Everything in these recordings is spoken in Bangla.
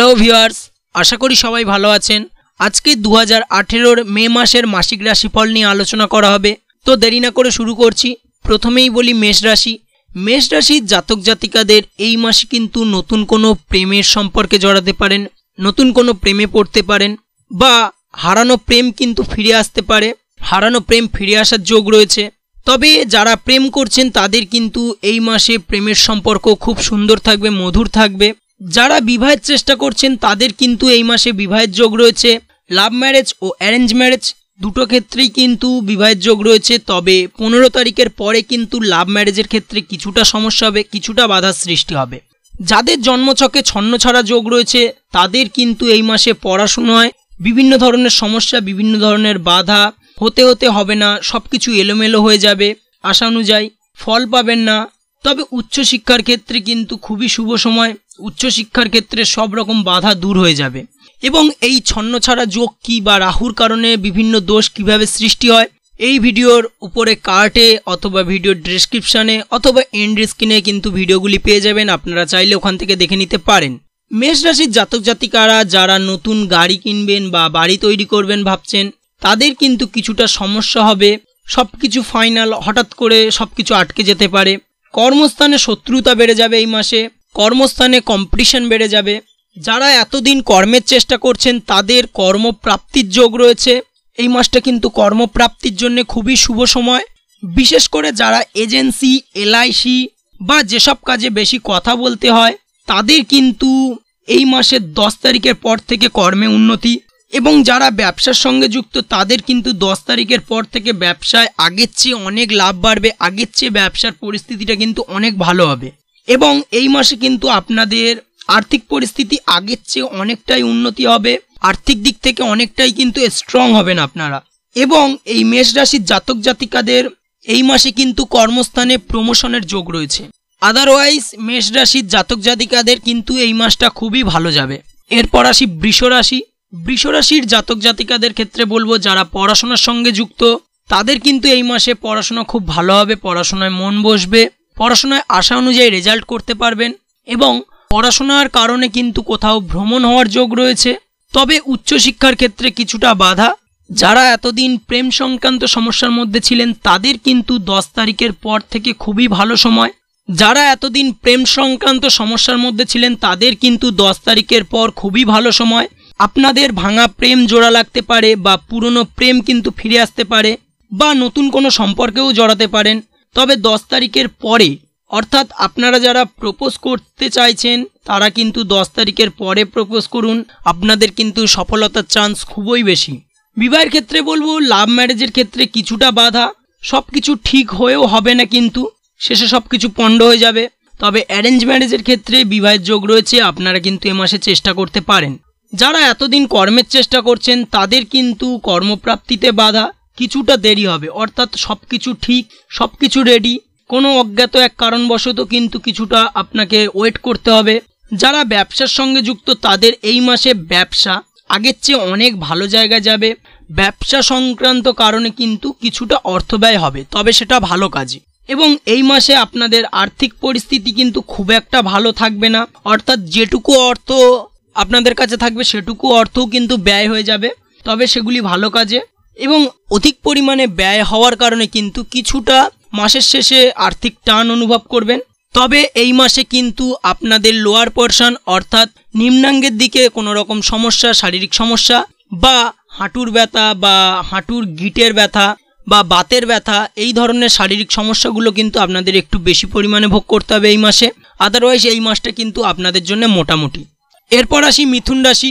হ্যালো ভিওয়ার্স আশা করি সবাই ভালো আছেন আজকে দু হাজার মে মাসের মাসিক রাশিফল নিয়ে আলোচনা করা হবে তো দেরি না করে শুরু করছি প্রথমেই বলি মেষ রাশি মেষ রাশির জাতক জাতিকাদের এই মাসে কিন্তু নতুন কোনো প্রেমের সম্পর্কে জড়াতে পারেন নতুন কোনো প্রেমে পড়তে পারেন বা হারানো প্রেম কিন্তু ফিরে আসতে পারে হারানো প্রেম ফিরে আসার যোগ রয়েছে তবে যারা প্রেম করছেন তাদের কিন্তু এই মাসে প্রেমের সম্পর্ক খুব সুন্দর থাকবে মধুর থাকবে যারা বিবাহের চেষ্টা করছেন তাদের কিন্তু এই মাসে বিবাহের যোগ রয়েছে লাভ ম্যারেজ ও অ্যারেঞ্জ ম্যারেজ দুটো ক্ষেত্রেই কিন্তু বিবাহের যোগ রয়েছে তবে পনেরো তারিখের পরে কিন্তু লাভ ম্যারেজের ক্ষেত্রে কিছুটা সমস্যা হবে কিছুটা বাধার সৃষ্টি হবে যাদের জন্মছকে ছন্ন ছাড়া যোগ রয়েছে তাদের কিন্তু এই মাসে পড়াশোনায় বিভিন্ন ধরনের সমস্যা বিভিন্ন ধরনের বাধা হতে হতে হবে না সব কিছু এলোমেলো হয়ে যাবে আশা অনুযায়ী ফল পাবেন না তবে উচ্চশিক্ষার ক্ষেত্রে কিন্তু খুবই শুভ সময় উচ্চশিক্ষার ক্ষেত্রে সব রকম বাধা দূর হয়ে যাবে এবং এই ছন্ন ছাড়া যোগ কি বা রাহুর কারণে বিভিন্ন দোষ কিভাবে সৃষ্টি হয় এই ভিডিওর উপরে কার্টে অথবা ভিডিওর ডিসক্রিপশানে অথবা এন্ড স্ক্রিনে কিন্তু ভিডিওগুলি পেয়ে যাবেন আপনারা চাইলে ওখান থেকে দেখে নিতে পারেন মেষ রাশির জাতক জাতিকারা যারা নতুন গাড়ি কিনবেন বা বাড়ি তৈরি করবেন ভাবছেন তাদের কিন্তু কিছুটা সমস্যা হবে সব কিছু ফাইনাল হঠাৎ করে সব কিছু আটকে যেতে পারে কর্মস্থানে শত্রুতা বেড়ে যাবে এই মাসে কর্মস্থানে কম্পিটিশন বেড়ে যাবে যারা এতদিন কর্মের চেষ্টা করছেন তাদের কর্মপ্রাপ্তির যোগ রয়েছে এই মাসটা কিন্তু কর্মপ্রাপ্তির জন্য খুবই শুভ সময় বিশেষ করে যারা এজেন্সি এলআইসি বা যেসব কাজে বেশি কথা বলতে হয় তাদের কিন্তু এই মাসের দশ তারিখের পর থেকে কর্মে উন্নতি এবং যারা ব্যবসার সঙ্গে যুক্ত তাদের কিন্তু দশ তারিখের পর থেকে ব্যবসায় আগের চেয়ে অনেক লাভ বাড়বে আগের চেয়ে ব্যবসার পরিস্থিতিটা কিন্তু অনেক ভালো হবে এবং এই মাসে কিন্তু আপনাদের আর্থিক পরিস্থিতি আগের চেয়ে অনেকটাই উন্নতি হবে আর্থিক দিক থেকে অনেকটাই কিন্তু স্ট্রং হবেন আপনারা এবং এই মেষ রাশির জাতক জাতিকাদের এই মাসে কিন্তু কর্মস্থানে প্রমোশনের যোগ রয়েছে আদারওয়াইজ মেষ রাশির জাতক জাতিকাদের কিন্তু এই মাসটা খুবই ভালো যাবে এরপর আসি বৃষ রাশি বৃষরাশির জাতক জাতিকাদের ক্ষেত্রে বলবো যারা পড়াশোনার সঙ্গে যুক্ত তাদের কিন্তু এই মাসে পড়াশোনা খুব ভালো হবে পড়াশোনায় মন বসবে পড়াশোনায় আশা অনুযায়ী রেজাল্ট করতে পারবেন এবং পড়াশোনার কারণে কিন্তু কোথাও ভ্রমণ হওয়ার যোগ রয়েছে তবে উচ্চশিক্ষার ক্ষেত্রে কিছুটা বাধা যারা এতদিন প্রেম সংক্রান্ত সমস্যার মধ্যে ছিলেন তাদের কিন্তু দশ তারিখের পর থেকে খুবই ভালো সময় যারা এতদিন প্রেম সংক্রান্ত সমস্যার মধ্যে ছিলেন তাদের কিন্তু দশ তারিখের পর খুবই ভালো সময় আপনাদের ভাঙা প্রেম জোড়া লাগতে পারে বা পুরনো প্রেম কিন্তু ফিরে আসতে পারে বা নতুন কোনো সম্পর্কেও জড়াতে পারেন তবে দশ তারিখের পরে অর্থাৎ আপনারা যারা প্রপোজ করতে চাইছেন তারা কিন্তু দশ তারিখের পরে প্রপোজ করুন আপনাদের কিন্তু সফলতার চান্স খুবই বেশি বিবাহের ক্ষেত্রে বলবো লাভ ম্যারেজের ক্ষেত্রে কিছুটা বাধা সব কিছু ঠিক হয়েও হবে না কিন্তু শেষে সব কিছু পণ্ড হয়ে যাবে তবে অ্যারেঞ্জ ম্যারেজের ক্ষেত্রে বিবাহের যোগ রয়েছে আপনারা কিন্তু এ মাসে চেষ্টা করতে পারেন যারা এতদিন কর্মের চেষ্টা করছেন তাদের কিন্তু কর্মপ্রাপ্তিতে বাধা কিছুটা দেরি হবে অর্থাৎ সব কিছু ঠিক সব কিছু রেডি কোনো অজ্ঞাত এক কারণবশত কিন্তু কিছুটা আপনাকে ওয়েট করতে হবে যারা ব্যবসার সঙ্গে যুক্ত তাদের এই মাসে ব্যবসা আগের চেয়ে অনেক ভালো জায়গা যাবে ব্যবসা সংক্রান্ত কারণে কিন্তু কিছুটা অর্থ ব্যয় হবে তবে সেটা ভালো কাজে এবং এই মাসে আপনাদের আর্থিক পরিস্থিতি কিন্তু খুব একটা ভালো থাকবে না অর্থাৎ যেটুকু অর্থ আপনাদের কাছে থাকবে সেটুকু অর্থও কিন্তু ব্যয় হয়ে যাবে তবে সেগুলি ভালো কাজে এবং অধিক পরিমাণে ব্যয় হওয়ার কারণে কিন্তু কিছুটা মাসের শেষে আর্থিক টান অনুভব করবেন তবে এই মাসে কিন্তু আপনাদের লোয়ার পোর্শন অর্থাৎ নিম্নাঙ্গের দিকে কোনো রকম সমস্যা শারীরিক সমস্যা বা হাঁটুর ব্যথা বা হাঁটুর গিটের ব্যথা বা বাতের ব্যথা এই ধরনের শারীরিক সমস্যাগুলো কিন্তু আপনাদের একটু বেশি পরিমাণে ভোগ করতে হবে এই মাসে আদারওয়াইজ এই মাসটা কিন্তু আপনাদের জন্য মোটামুটি এরপর আসি মিথুন রাশি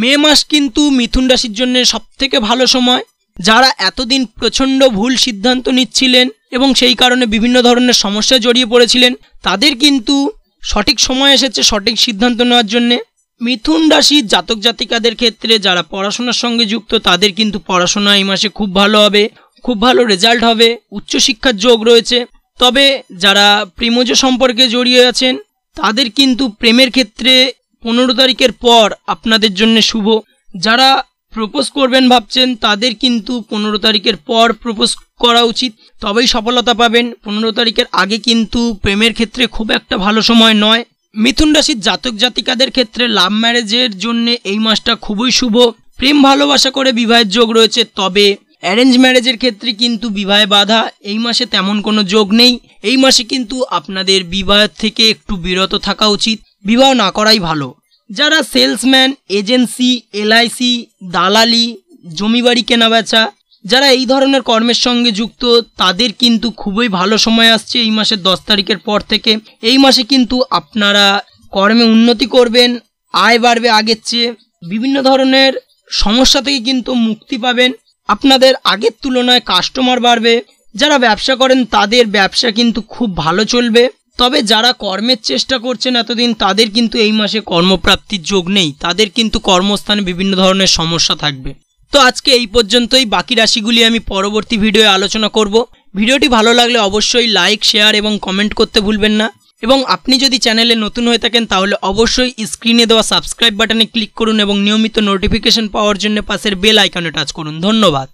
মে মাস কিন্তু মিথুন রাশির জন্য সবথেকে ভালো সময় যারা এতদিন প্রচণ্ড ভুল সিদ্ধান্ত নিচ্ছিলেন এবং সেই কারণে বিভিন্ন ধরনের সমস্যা জড়িয়ে পড়েছিলেন তাদের কিন্তু সঠিক সময় এসেছে সঠিক সিদ্ধান্ত নেওয়ার জন্যে মিথুন রাশি জাতক জাতিকাদের ক্ষেত্রে যারা পড়াশোনার সঙ্গে যুক্ত তাদের কিন্তু পড়াশোনা এই মাসে খুব ভালো হবে খুব ভালো রেজাল্ট হবে উচ্চশিক্ষার যোগ রয়েছে তবে যারা প্রেমজ সম্পর্কে জড়িয়ে আছেন তাদের কিন্তু প্রেমের ক্ষেত্রে পনেরো তারিখের পর আপনাদের জন্য শুভ যারা প্রপোজ করবেন ভাবছেন তাদের কিন্তু পনেরো তারিখের পর প্রপোজ করা উচিত তবেই সফলতা পাবেন পনেরো তারিখের আগে কিন্তু প্রেমের ক্ষেত্রে খুব একটা ভালো সময় নয় মিথুন রাশির জাতক জাতিকাদের ক্ষেত্রে লাভ ম্যারেজের জন্য এই মাসটা খুবই শুভ প্রেম ভালোবাসা করে বিবাহের যোগ রয়েছে তবে অ্যারেঞ্জ ম্যারেজের ক্ষেত্রে কিন্তু বিবাহে বাধা এই মাসে তেমন কোনো যোগ নেই এই মাসে কিন্তু আপনাদের বিবাহের থেকে একটু বিরত থাকা উচিত বিবাহ না করাই ভালো যারা সেলসম্যান এজেন্সি এলআইসি দালালি জমি বাড়ি কেনা বেচা যারা এই ধরনের কর্মের সঙ্গে যুক্ত তাদের কিন্তু খুবই ভালো সময় আসছে এই মাসের দশ তারিখের পর থেকে এই মাসে কিন্তু আপনারা কর্মে উন্নতি করবেন আয় বাড়বে আগের চেয়ে বিভিন্ন ধরনের সমস্যা থেকে কিন্তু মুক্তি পাবেন আপনাদের আগের তুলনায় কাস্টমার বাড়বে যারা ব্যবসা করেন তাদের ব্যবসা কিন্তু খুব ভালো চলবে তবে যারা কর্মের চেষ্টা করছেন এতদিন তাদের কিন্তু এই মাসে কর্মপ্রাপ্তির যোগ নেই তাদের কিন্তু কর্মস্থানে বিভিন্ন ধরনের সমস্যা থাকবে তো আজকে এই পর্যন্তই বাকি রাশিগুলি আমি পরবর্তী ভিডিওয়ে আলোচনা করব ভিডিওটি ভালো লাগলে অবশ্যই লাইক শেয়ার এবং কমেন্ট করতে ভুলবেন না এবং আপনি যদি চ্যানেলে নতুন হয়ে থাকেন তাহলে অবশ্যই স্ক্রিনে দেওয়া সাবস্ক্রাইব বাটনে ক্লিক করুন এবং নিয়মিত নোটিফিকেশন পাওয়ার জন্য পাশের বেল আইকনে টাচ করুন ধন্যবাদ